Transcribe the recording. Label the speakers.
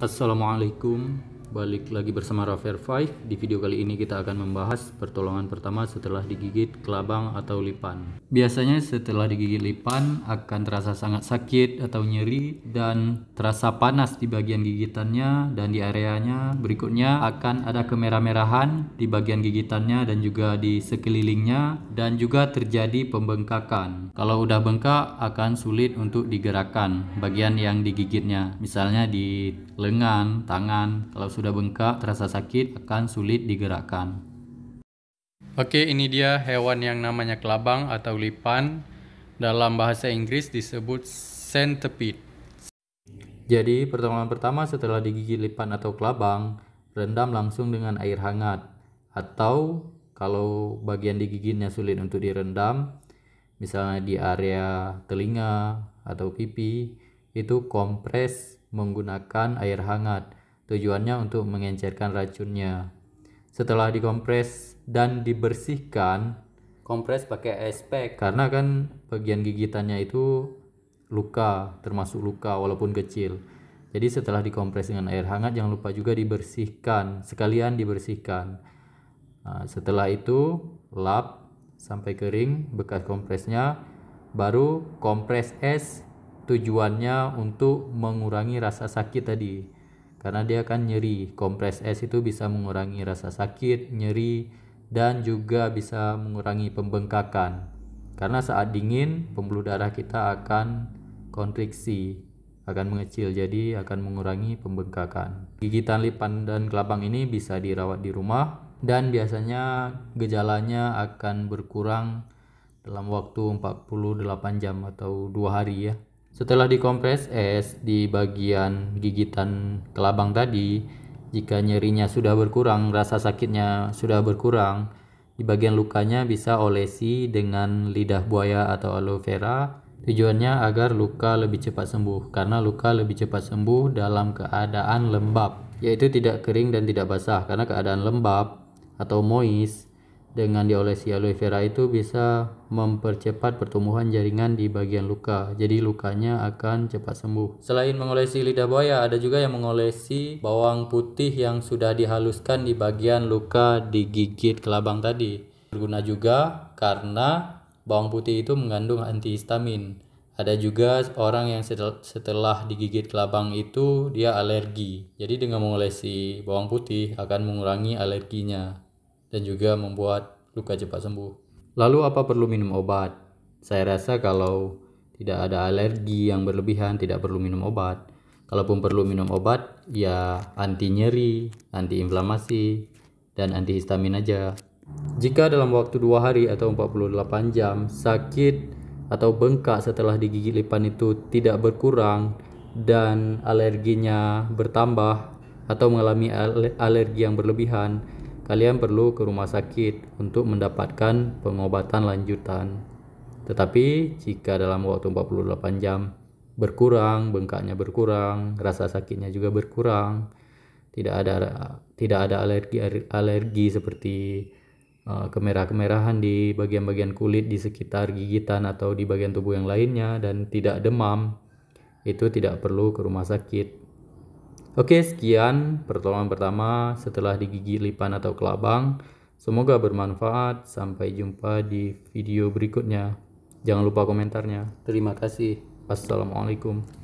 Speaker 1: Assalamualaikum Balik lagi bersama Rafael 5 Di video kali ini kita akan membahas pertolongan pertama setelah digigit kelabang atau lipan Biasanya setelah digigit lipan akan terasa sangat sakit atau nyeri Dan terasa panas di bagian gigitannya dan di areanya Berikutnya akan ada kemerah-merahan di bagian gigitannya dan juga di sekelilingnya Dan juga terjadi pembengkakan Kalau udah bengkak akan sulit untuk digerakkan bagian yang digigitnya Misalnya di lengan, tangan. Kalau sudah bengkak, terasa sakit, akan sulit digerakkan. Oke, ini dia hewan yang namanya kelabang atau lipan. Dalam bahasa Inggris disebut centipede. Jadi, pertolongan pertama setelah digigit lipan atau kelabang, rendam langsung dengan air hangat. Atau kalau bagian digigitnya sulit untuk direndam, misalnya di area telinga atau pipi, itu kompres menggunakan air hangat. Tujuannya untuk mengencerkan racunnya. Setelah dikompres dan dibersihkan, kompres pakai espek karena kan bagian gigitannya itu luka, termasuk luka walaupun kecil. Jadi setelah dikompres dengan air hangat jangan lupa juga dibersihkan, sekalian dibersihkan. Nah, setelah itu lap sampai kering bekas kompresnya, baru kompres es tujuannya untuk mengurangi rasa sakit tadi karena dia akan nyeri kompres es itu bisa mengurangi rasa sakit nyeri dan juga bisa mengurangi pembengkakan karena saat dingin pembuluh darah kita akan kontriksi akan mengecil jadi akan mengurangi pembengkakan. Gigitan lipan dan kelabang ini bisa dirawat di rumah dan biasanya gejalanya akan berkurang dalam waktu 48 jam atau dua hari ya. Setelah dikompres es di bagian gigitan kelabang tadi, jika nyerinya sudah berkurang, rasa sakitnya sudah berkurang, di bagian lukanya bisa olesi dengan lidah buaya atau aloe vera. Tujuannya agar luka lebih cepat sembuh, karena luka lebih cepat sembuh dalam keadaan lembab, yaitu tidak kering dan tidak basah. Karena keadaan lembab atau moist dengan diolesi aloe vera itu bisa mempercepat pertumbuhan jaringan di bagian luka. Jadi lukanya akan cepat sembuh. Selain mengolesi lidah buaya, ada juga yang mengolesi bawang putih yang sudah dihaluskan di bagian luka digigit kelabang tadi. Berguna juga karena bawang putih itu mengandung antihistamin. Ada juga orang yang setelah digigit kelabang itu dia alergi. Jadi dengan mengolesi bawang putih akan mengurangi alerginya dan juga membuat luka cepat sembuh. Lalu apa perlu minum obat? Saya rasa kalau tidak ada alergi yang berlebihan tidak perlu minum obat. Kalaupun perlu minum obat, ya anti nyeri, anti inflamasi, dan antihistamin aja. Jika dalam waktu dua hari atau 48 jam sakit atau bengkak setelah digigit lipan itu tidak berkurang dan alerginya bertambah atau mengalami alergi yang berlebihan, kalian perlu ke rumah sakit untuk mendapatkan pengobatan lanjutan. Tetapi jika dalam waktu 48 jam berkurang, bengkaknya berkurang, rasa sakitnya juga berkurang, tidak ada tidak ada alergi alergi seperti uh, eh, kemerah-kemerahan di bagian-bagian kulit di sekitar gigitan atau di bagian tubuh yang lainnya dan tidak demam, itu tidak perlu ke rumah sakit Oke, sekian pertolongan pertama setelah digigit lipan atau kelabang. Semoga bermanfaat. Sampai jumpa di video berikutnya. Jangan lupa komentarnya. Terima kasih. assalamualaikum